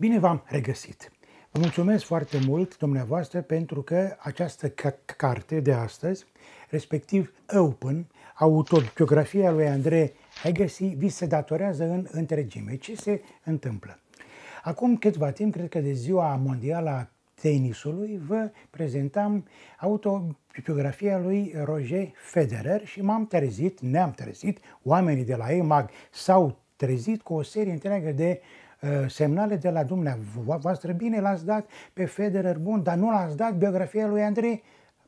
Bine v-am regăsit! Vă mulțumesc foarte mult dumneavoastră pentru că această carte de astăzi, respectiv Open, autobiografia lui Andrei Agassi, vi se datorează în întregime. Ce se întâmplă? Acum câtva timp, cred că de ziua mondială a tenisului, vă prezentam autobiografia lui Roger Federer și m-am trezit, ne-am trezit, oamenii de la EMAG s-au trezit cu o serie întreagă de Uh, semnale de la dumneavoastră, bine l-ați dat pe Federer bun, dar nu l-ați dat biografia lui Andrei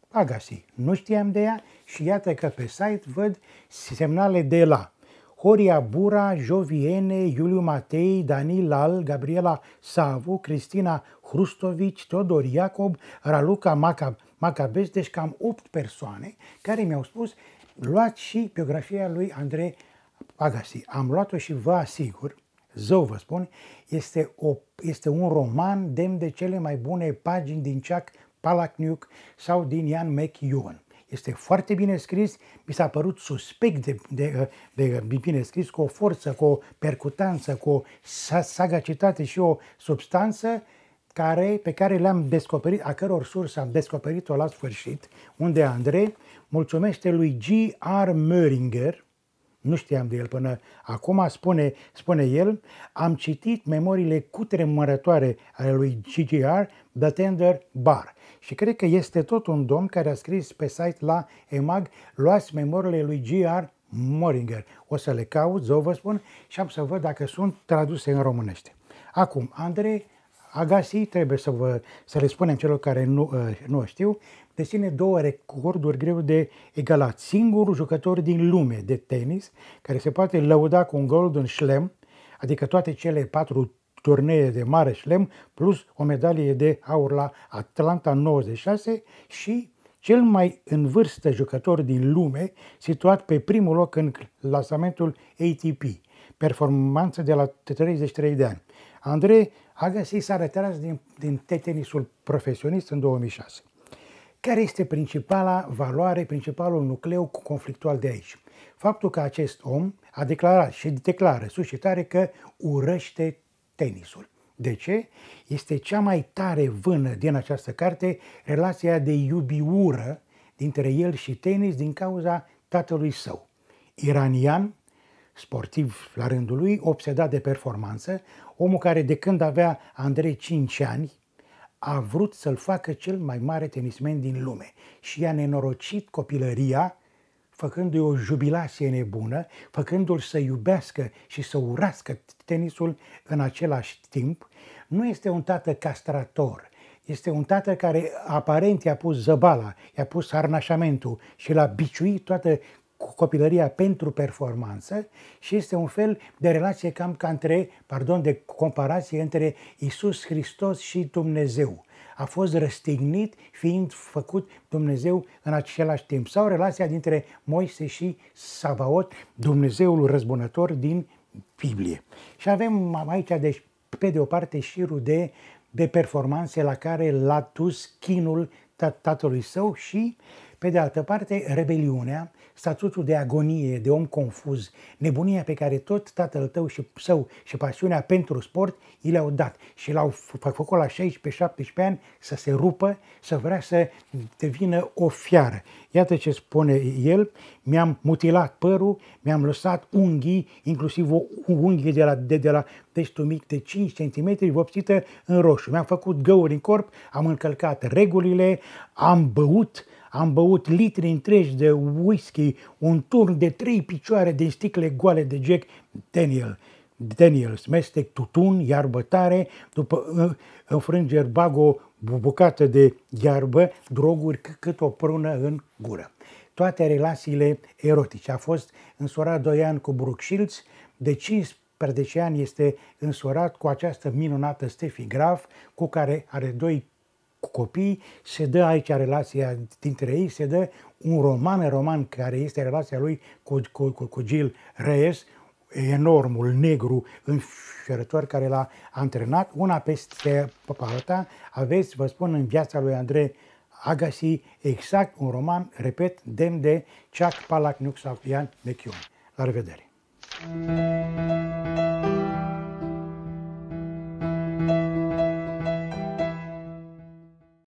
Agassi. Nu știam de ea și iată că pe site văd semnale de la Horia Bura, Joviene, Iuliu Matei, Danil Lal, Gabriela Savu, Cristina Hrustovici, Teodor Iacob, Raluca Macab Macabes, deci cam 8 persoane care mi-au spus luați și biografia lui Andrei Agassi. Am luat-o și vă asigur zău vă spun, este, o, este un roman demn de cele mai bune pagini din Chuck Palahniuk sau din Ian McEwan. Este foarte bine scris, mi s-a părut suspect de, de, de, de bine scris, cu o forță, cu o percutanță, cu o sagacitate și o substanță care, pe care le-am descoperit, a căror sursă am descoperit-o la sfârșit, unde Andrei mulțumește lui G.R. Möringer, nu știam de el până acum, spune, spune el, am citit memoriile cutremurătoare ale lui G.G.R. The Tender Bar. Și cred că este tot un domn care a scris pe site la EMAG, luați memoriile lui G.R. Moringer. O să le caut, zău vă spun, și am să văd dacă sunt traduse în românește. Acum, Andrei Agassi, trebuie să, vă, să le spunem celor care nu, uh, nu știu, deține două recorduri greu de egalat. Singurul jucător din lume de tenis care se poate lăuda cu un Golden Slam, adică toate cele patru turnee de mare slam, plus o medalie de aur la Atlanta 96 și cel mai în vârstă jucător din lume, situat pe primul loc în clasamentul ATP, performanță de la 33 de ani. Andrei a găsit s-a retras din, din tetenisul profesionist în 2006. Care este principala valoare, principalul nucleu conflictual de aici? Faptul că acest om a declarat și declară suscitare că urăște tenisul. De ce? Este cea mai tare vână din această carte relația de iubiură dintre el și tenis din cauza tatălui său. Iranian, sportiv la rândul lui, obsedat de performanță, omul care de când avea Andrei 5 ani, a vrut să-l facă cel mai mare tenismen din lume și i-a nenorocit copilăria făcându-i o jubilație nebună, făcându-l să iubească și să urască tenisul în același timp, nu este un tată castrator, este un tată care aparent i-a pus zăbala, i-a pus arnașamentul și l-a biciuit toată copilăria pentru performanță și este un fel de relație cam ca între, pardon, de comparație între Isus Hristos și Dumnezeu. A fost răstignit fiind făcut Dumnezeu în același timp. Sau relația dintre Moise și Savaot, Dumnezeul răzbunător din Biblie. Și avem aici, deci, pe de o parte, șirul de, de performanțe la care l-a dus chinul tatălui său și uh, pe de altă parte, rebeliunea, statutul de agonie, de om confuz, nebunia pe care tot tatăl tău și său și pasiunea pentru sport i le-au dat și l-au făcut la 16-17 ani să se rupă, să vrea să devină o fiară. Iată ce spune el, mi-am mutilat părul, mi-am lăsat unghii, inclusiv o unghie de la, de, de la destul mic de 5 cm vopsită în roșu. Mi-am făcut găuri în corp, am încălcat regulile, am băut, am băut litri întregi de whisky, un turn de trei picioare din sticle goale de Jack Daniel. Daniel. smestec tutun, iarbă tare, după uh, înfrângeri bag o bucată de iarbă, droguri cât o prună în gură. Toate relațiile erotice. A fost însurat doi ani cu Brooke Shields, de 15 ani este însurat cu această minunată Steffi Graf, cu care are doi cu copii, se dă aici relația dintre ei, se dă un roman, roman care este relația lui cu, cu, cu, cu Gil Reyes, enormul, negru, înfiorător care l-a antrenat. Una peste alta aveți, vă spun, în viața lui Andrei Agassi, exact un roman, repet, demn de Chuck Palahniuk sau Ian McEwan. La revedere! Thank you.